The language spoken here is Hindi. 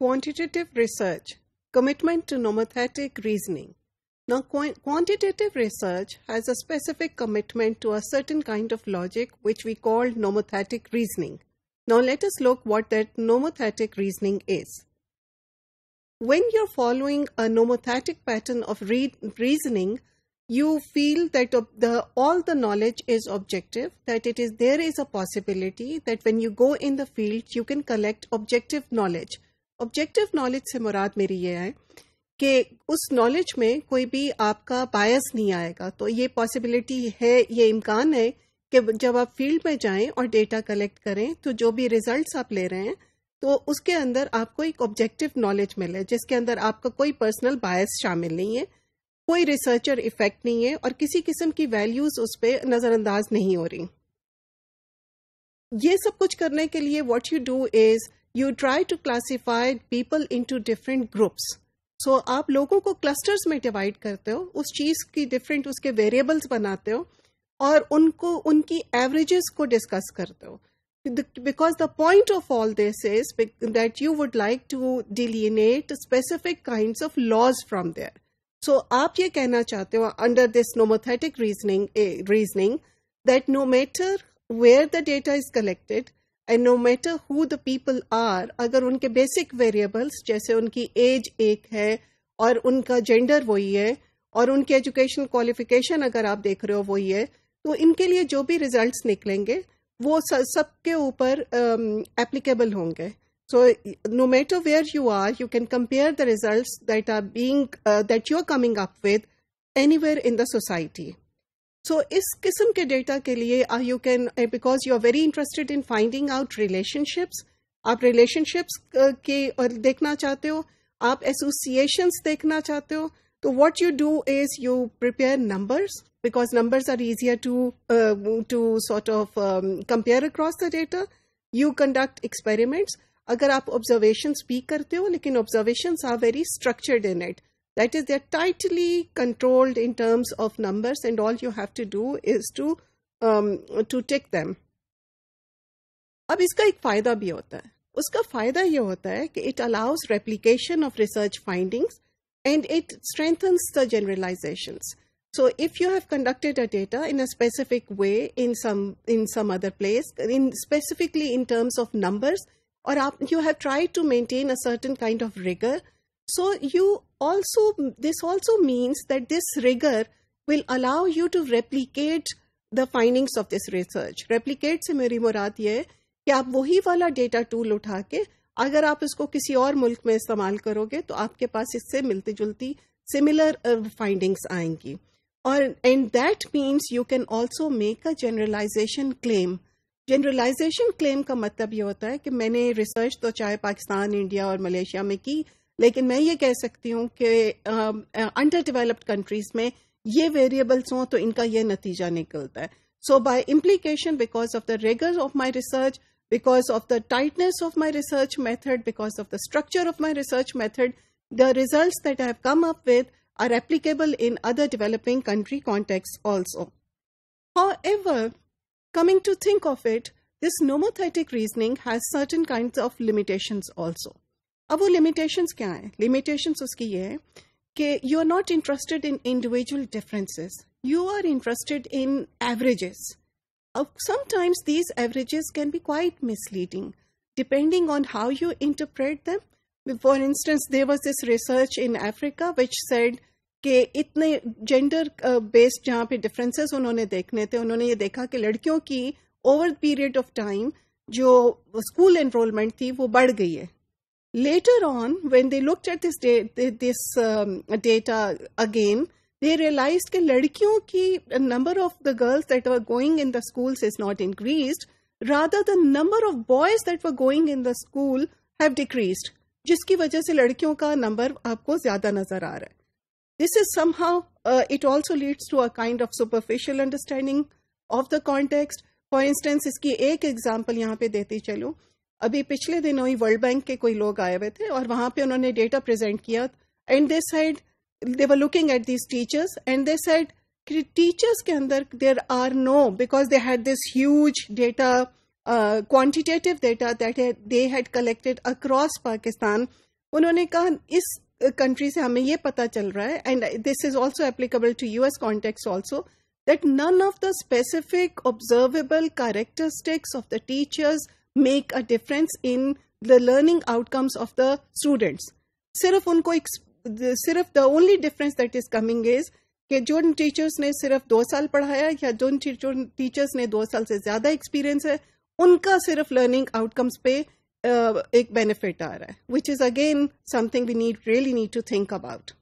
quantitative research, commitment to nomothetic reasoning. Now, qu- quantitative research has a specific commitment to a certain kind of logic which we call nomothetic reasoning. Now, let us look what that nomothetic reasoning is. When you're following a nomothetic pattern of re- reasoning, you feel that the, all the knowledge is objective that it is there is a possibility that when you go in the field you can collect objective knowledge objective knowledge से मुराद मेरी ये है कि उस नॉलेज में कोई भी आपका बायस नहीं आएगा तो ये पॉसिबिलिटी है ये इम्कान है कि जब आप फील्ड में जाएं और डेटा कलेक्ट करें तो जो भी रिजल्ट्स आप ले रहे हैं तो उसके अंदर आपको एक ऑब्जेक्टिव नॉलेज मिले जिसके अंदर आपका कोई पर्सनल बायस शामिल नहीं है कोई रिसर्चर इफेक्ट नहीं है और किसी किस्म की वैल्यूज उस पर नज़रअंदाज नहीं हो रही ये सब कुछ करने के लिए what you do is you try to classify people into different groups so आप लोगों को क्लस्टर्स में डिवाइड करते हो उस चीज की डिफरेंट उसके वेरिएबल्स बनाते हो और उनको उनकी एवरेजेस को डिस्कस करते हो because the point of all this is that you would like to delineate specific kind of laws from there so आप ये कहना चाहते हो under this nomothetic reasoning reasoning that no matter where the data is collected and no matter who the people are अगर उनके बेसिक वेरिएबल्स जैसे उनकी एज एक है और उनका जेंडर वही है और उनकी एजुकेशन क्वालिफिकेशन अगर आप देख रहे हो वही है तो इनके लिए जो भी रिजल्ट्स निकलेंगे वो सबके ऊपर एप्लीकेबल um, होंगे so no matter where you are you can compare the result that are being that you are coming up with anywhere in the society So, इस किस्म के डेटा के लिए I you can because you are very interested in finding out relationships आप रिलेशनशिप्स uh, के uh, देखना चाहते हो आप एसोसिएशंस देखना चाहते हो तो what you do is you prepare numbers because numbers are easier to to sort of compare across the data you conduct experiments अगर आप ऑब्जर्वेशन भी करते हो लेकिन observation are very structured in it That is, they're tightly controlled in terms of numbers, and all you have to do is to um, to tick them. अब इसका एक फायदा भी होता है उसका फायदा ये होता है कि it allows replication of research findings and So if you have conducted a data in a specific way in some in some other place, specifically in terms of numbers, or you have tried to maintain a certain kind of rigor, So you also, this also means that this rigor will allow you to replicate the findings of this research. Replicate से मेरी मुराद ये है कि आप वही वाला डेटा टूल उठा के अगर आप इसको किसी और मुल्क में इस्तेमाल करोगे तो आपके पास इससे मिलती जुलती सिमिलर फाइंडिंग्स आएंगी और and that means you can also make a generalization claim generalization claim का मतलब ये होता है कि मैंने रिसर्च तो चाहे पाकिस्तान इंडिया और मलेशिया में की लेकिन मैं ये कह सकती हूं कि अंडर डेवलप्ड कंट्रीज में ये वेरिएबल्स हों तो इनका यह नतीजा निकलता है so by implication because of the rigour of my research because of the tightness of my research method because of the structure of my research method the result that I have come up with are applicable in other developing country context also however coming to think of it this nomothetic reasoning has certain kind of limitation also अब वो लिमिटेशंस क्या है लिमिटेशंस उसकी ये है कि you are not interested in individual differences you are interested in averages अब sometimes these averages can be quite misleading depending on how you interpret them for instance there was this research in Africa which said कि इतने जेंडर बेस्ड uh, जहाँ पे डिफरेंसेस उन्होंने देखने थे उन्होंने ये देखा कि लड़कियों की ओवर पीरियड ऑफ टाइम जो स्कूल एनरोलमेंट थी वो बढ़ गई है Later on, when they looked at this, da- this um, data again, they realized that ladkiyon ki number of the girls that were going in the schools is not increased. Rather, the number of boys that were going in the school have decreased. जिसकी वजह से लड़कियों का नंबर आपको ज्यादा this is somehow uh, it also leads to a kind of superficial understanding of the context for instance इसकी एक एग्जांपल यहाँ पे देती अभी पिछले दिनों ही वर्ल्ड बैंक के कोई लोग आए हुए थे और वहां पे उन्होंने डेटा प्रेजेंट किया and they said they were looking at these teachers and they said teachers के अंदर there are no because they had this huge data quantitative data that they had collected across Pakistan उन्होंने कहा इस कंट्री से हमें ये पता चल रहा है and this is also applicable to US context also that none of the specific observable characteristics of the teachers make a difference in the learning outcomes of the students सिर्फ उनको सिर्फ the only difference that is coming is कि जिन टीचर्स ने सिर्फ दो साल पढ़ाया या जिन टीचर्स ने दो साल से ज्यादा एक्सपीरियंस है उनका सिर्फ लर्निंग आउटकम्स पे uh, एक बेनिफिट आ रहा है which is again something we need really need to think about